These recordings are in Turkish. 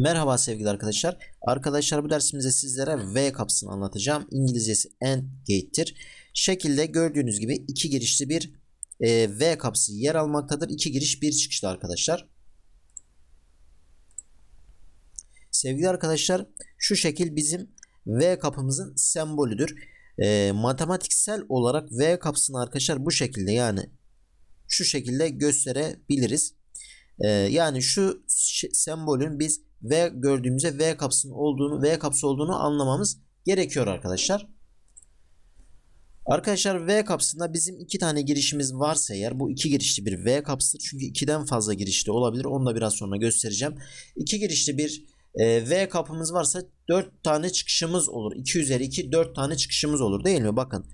Merhaba sevgili arkadaşlar. Arkadaşlar bu dersimizde sizlere V kapısını anlatacağım. İngilizcesi AND gate'tir. Şekilde gördüğünüz gibi iki girişli bir e, V kapısı yer almaktadır. İki giriş bir çıkışlı arkadaşlar. Sevgili arkadaşlar şu şekil bizim V kapımızın sembolüdür. E, matematiksel olarak V kapısını arkadaşlar bu şekilde yani şu şekilde gösterebiliriz. E, yani şu sembolün biz V gördüğümüzde V kapsının olduğunu, V kapsı olduğunu anlamamız gerekiyor arkadaşlar. Arkadaşlar V kapsında bizim iki tane girişimiz varsa eğer bu iki girişli bir V kapsıdır. Çünkü ikiden fazla girişli olabilir. Onu da biraz sonra göstereceğim. İki girişli bir e, V kapımız varsa 4 tane çıkışımız olur. 2 üzeri 2 4 tane çıkışımız olur değil mi? Bakın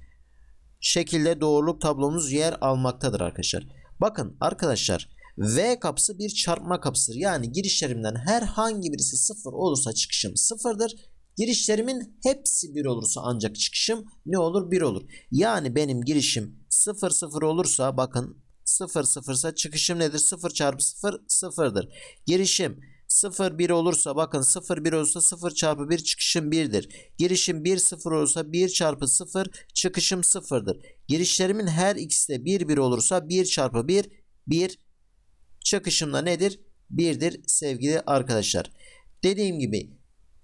şekilde doğruluk tablomuz yer almaktadır arkadaşlar. Bakın arkadaşlar V kapısı bir çarpma kapısıdır. Yani girişlerimden herhangi birisi sıfır olursa çıkışım sıfırdır. Girişlerimin hepsi bir olursa ancak çıkışım ne olur? Bir olur. Yani benim girişim sıfır sıfır olursa bakın sıfır sıfırsa çıkışım nedir? Sıfır çarpı sıfır sıfırdır. Girişim 0 1 olursa bakın 0 1 olursa 0 çarpı 1 çıkışım 1'dir. Girişim 1 0 olursa 1 çarpı 0 çıkışım 0'dır. Girişlerimin her ikisi de 1 1 olursa 1 çarpı 1 1 da nedir? Birdir sevgili arkadaşlar. Dediğim gibi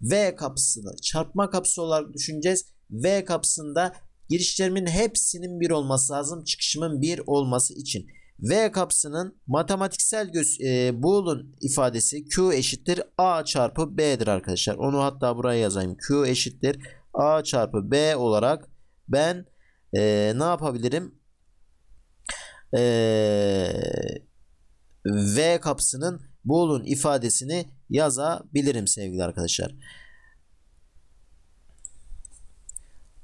V kapısını çarpma kapısı olarak düşüneceğiz. V kapısında girişlerimin hepsinin bir olması lazım. Çıkışımın bir olması için. V kapısının matematiksel göz, e, Boolean ifadesi Q eşittir A çarpı B'dir arkadaşlar. Onu hatta buraya yazayım. Q eşittir A çarpı B olarak ben e, ne yapabilirim? E, V kapsının bulun ifadesini yazabilirim sevgili arkadaşlar.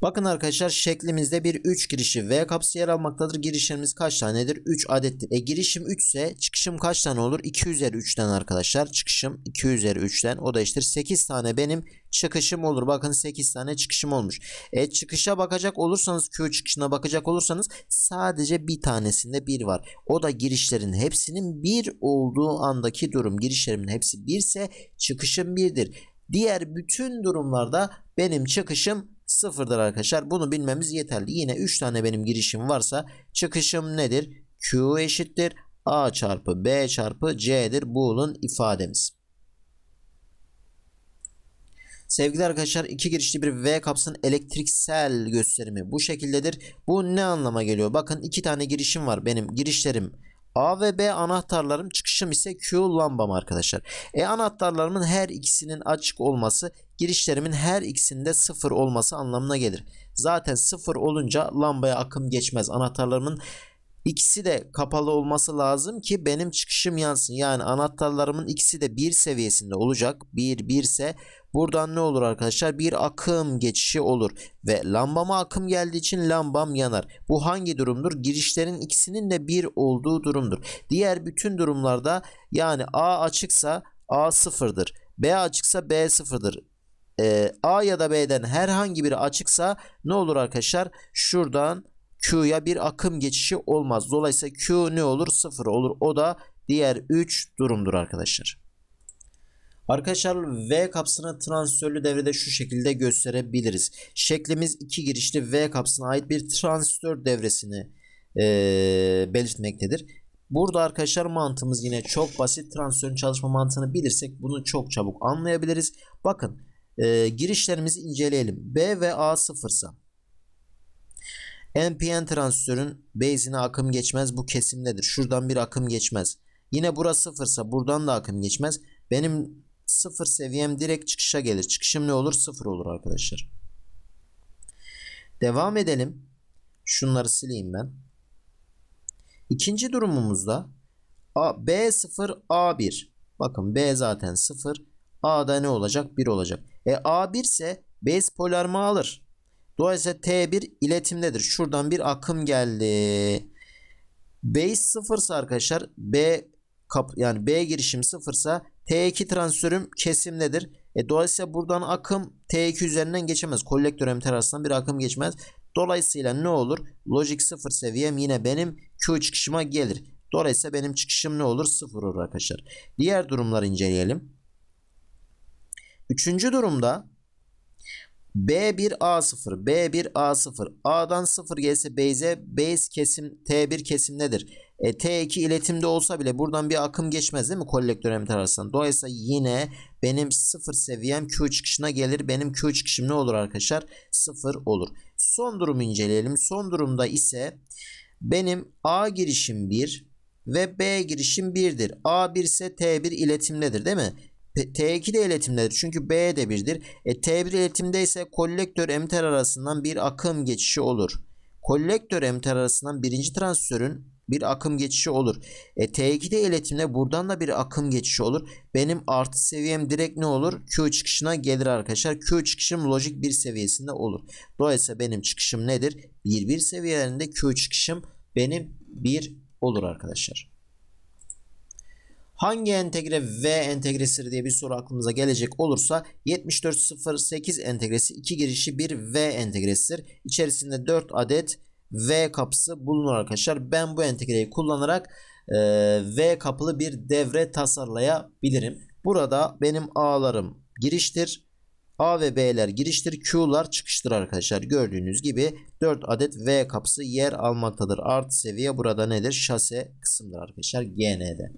Bakın arkadaşlar şeklimizde bir 3 girişi V kapsı yer almaktadır. Girişimiz kaç tanedir? 3 adettir. E girişim 3 ise çıkışım kaç tane olur? 2 üzeri 3'ten arkadaşlar. Çıkışım 2 üzeri 3'ten. O da işte 8 tane benim çıkışım olur. Bakın 8 tane çıkışım olmuş. E çıkışa bakacak olursanız Q çıkışına bakacak olursanız sadece bir tanesinde 1 var. O da girişlerin hepsinin 1 olduğu andaki durum. Girişlerimin hepsi 1 ise çıkışım 1'dir. Diğer bütün durumlarda benim çıkışım sıfırdır arkadaşlar. Bunu bilmemiz yeterli. Yine 3 tane benim girişim varsa çıkışım nedir? Q eşittir A çarpı B çarpı C'dir. bu Boolean ifademiz. Sevgili arkadaşlar iki girişli bir V kapsın elektriksel gösterimi bu şekildedir. Bu ne anlama geliyor? Bakın iki tane girişim var benim girişlerim A ve B anahtarlarım çıkışım ise Q lambam arkadaşlar. E anahtarlarımın her ikisinin açık olması girişlerimin her ikisinde sıfır olması anlamına gelir. Zaten sıfır olunca lambaya akım geçmez. Anahtarlarımın İkisi de kapalı olması lazım ki benim çıkışım yansın. Yani anahtarlarımın ikisi de bir seviyesinde olacak. Bir birse buradan ne olur arkadaşlar? Bir akım geçişi olur ve lambama akım geldiği için lambam yanar. Bu hangi durumdur? Girişlerin ikisinin de bir olduğu durumdur. Diğer bütün durumlarda yani A açıksa A sıfırdır. B açıksa B sıfırdır e, A ya da B'den herhangi biri açıksa ne olur arkadaşlar? Şuradan Q'ya bir akım geçişi olmaz. Dolayısıyla Q ne olur? 0 olur. O da diğer 3 durumdur arkadaşlar. Arkadaşlar V kapsını transistörlü devrede şu şekilde gösterebiliriz. Şeklimiz iki girişli V kapsına ait bir transistör devresini e, belirtmektedir. Burada arkadaşlar mantığımız yine çok basit. Transistörün çalışma mantığını bilirsek bunu çok çabuk anlayabiliriz. Bakın e, girişlerimizi inceleyelim. B ve A sıfırsa NPN transistörün base'ine akım geçmez. Bu kesimdedir. Şuradan bir akım geçmez. Yine bura sıfırsa buradan da akım geçmez. Benim sıfır seviyem direkt çıkışa gelir. Çıkışım ne olur? Sıfır olur arkadaşlar. Devam edelim. Şunları sileyim ben. İkinci durumumuzda B0 A1. Bakın B zaten 0. A'da ne olacak? 1 olacak. E A1 ise base polarma alır. Dolayısıyla T1 iletimdedir. Şuradan bir akım geldi. Base sıfırsa arkadaşlar B kap, yani B girişim sıfırsa T2 transferim kesimdedir. E, dolayısıyla buradan akım T2 üzerinden geçemez. Kolektör emitter arasından bir akım geçmez. Dolayısıyla ne olur? Logic 0 seviyem yine benim Q çıkışıma gelir. Dolayısıyla benim çıkışım ne olur? 0 olur arkadaşlar. Diğer durumları inceleyelim. Üçüncü durumda B1 A0, B1 A0. A'dan 0 gelse B'ye base kesim T1 kesim nedir? E, T2 iletimde olsa bile buradan bir akım geçmez değil mi kolektör emitter arasından? Dolayısıyla yine benim 0 seviyem Q çıkışına gelir. Benim Q çıkışım ne olur arkadaşlar? 0 olur. Son durumu inceleyelim. Son durumda ise benim A girişim 1 ve B girişim 1'dir. A1 ise T1 iletimdedir değil mi? T2 de iletimdedir. Çünkü B de 1'dir. E, T1 iletimde ise kolektör emitter arasından bir akım geçişi olur. Kolektör emter arasından birinci transistörün bir akım geçişi olur. E, t de iletimde buradan da bir akım geçişi olur. Benim artı seviyem direkt ne olur? Q çıkışına gelir arkadaşlar. Q çıkışım lojik bir seviyesinde olur. Dolayısıyla benim çıkışım nedir? 1-1 seviyelerinde Q çıkışım benim 1 olur arkadaşlar. Hangi entegre V entegresidir diye bir soru aklımıza gelecek olursa 7408 entegresi 2 girişi bir V entegresidir. İçerisinde 4 adet V kapısı bulunur arkadaşlar. Ben bu entegreyi kullanarak e, V kapılı bir devre tasarlayabilirim. Burada benim A'larım giriştir. A ve B'ler giriştir. Q'lar çıkıştır arkadaşlar. Gördüğünüz gibi 4 adet V kapısı yer almaktadır. Art seviye burada nedir? Şase kısımdır arkadaşlar. GN'de.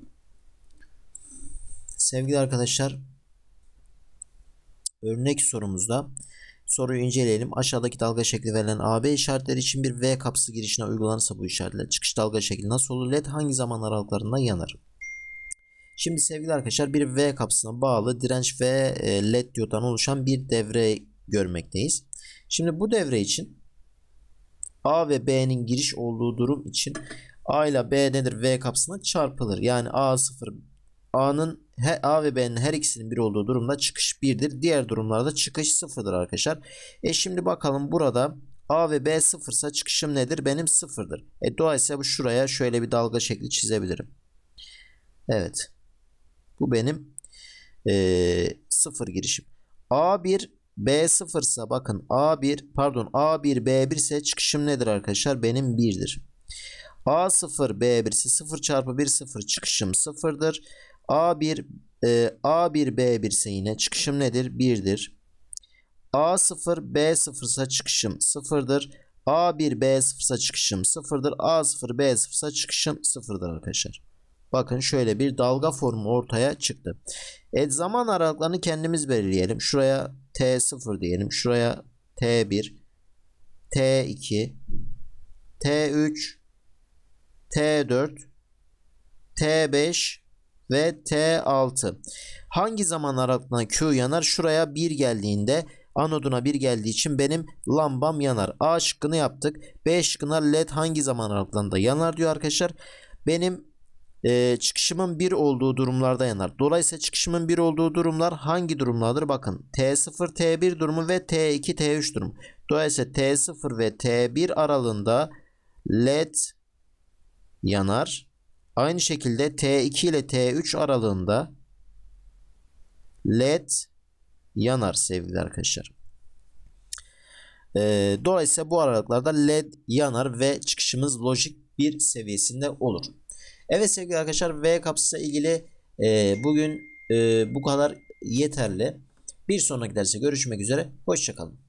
Sevgili arkadaşlar örnek sorumuzda soruyu inceleyelim. Aşağıdaki dalga şekli verilen AB işaretleri için bir V kapısı girişine uygulanırsa bu işaretler çıkış dalga şekli nasıl olur? LED hangi zaman aralıklarında yanar? Şimdi sevgili arkadaşlar bir V kapısına bağlı direnç ve LED diyottan oluşan bir devre görmekteyiz. Şimdi bu devre için A ve B'nin giriş olduğu durum için A ile B nedir? V kapısına çarpılır. Yani A 0 A'nın A ve B'nin her ikisinin bir olduğu durumda çıkış 1'dir. Diğer durumlarda çıkış 0'dır arkadaşlar. E şimdi bakalım burada A ve B 0 ise çıkışım nedir? Benim 0'dır. E dolayısıyla bu şuraya şöyle bir dalga şekli çizebilirim. Evet. Bu benim e, 0 girişim. A1 B0 ise bakın A1 pardon A1 B1 ise çıkışım nedir arkadaşlar? Benim 1'dir. A0 B1 ise 0 çarpı 1 0 çıkışım 0'dır. A1 e, A1 B1 ise yine çıkışım nedir? 1'dir. A0 B0 ise çıkışım 0'dır. A1 B0 ise çıkışım 0'dır. A0 B0 ise çıkışım 0'dır arkadaşlar. Bakın şöyle bir dalga formu ortaya çıktı. E, zaman aralıklarını kendimiz belirleyelim. Şuraya T0 diyelim. Şuraya T1, T2, T3, T4, T5, ve T6. Hangi zaman aralığına Q yanar? Şuraya 1 geldiğinde anoduna 1 geldiği için benim lambam yanar. A şıkkını yaptık. B şıkkına led hangi zaman aralığında yanar diyor arkadaşlar. Benim e, çıkışımın 1 olduğu durumlarda yanar. Dolayısıyla çıkışımın 1 olduğu durumlar hangi durumlardır? Bakın T0, T1 durumu ve T2, T3 durumu. Dolayısıyla T0 ve T1 aralığında led yanar. Aynı şekilde T2 ile T3 aralığında led yanar sevgili arkadaşlar. Ee, dolayısıyla bu aralıklarda led yanar ve çıkışımız lojik bir seviyesinde olur. Evet sevgili arkadaşlar V kapsıyla ilgili e, bugün e, bu kadar yeterli. Bir sonraki derse görüşmek üzere. Hoşçakalın.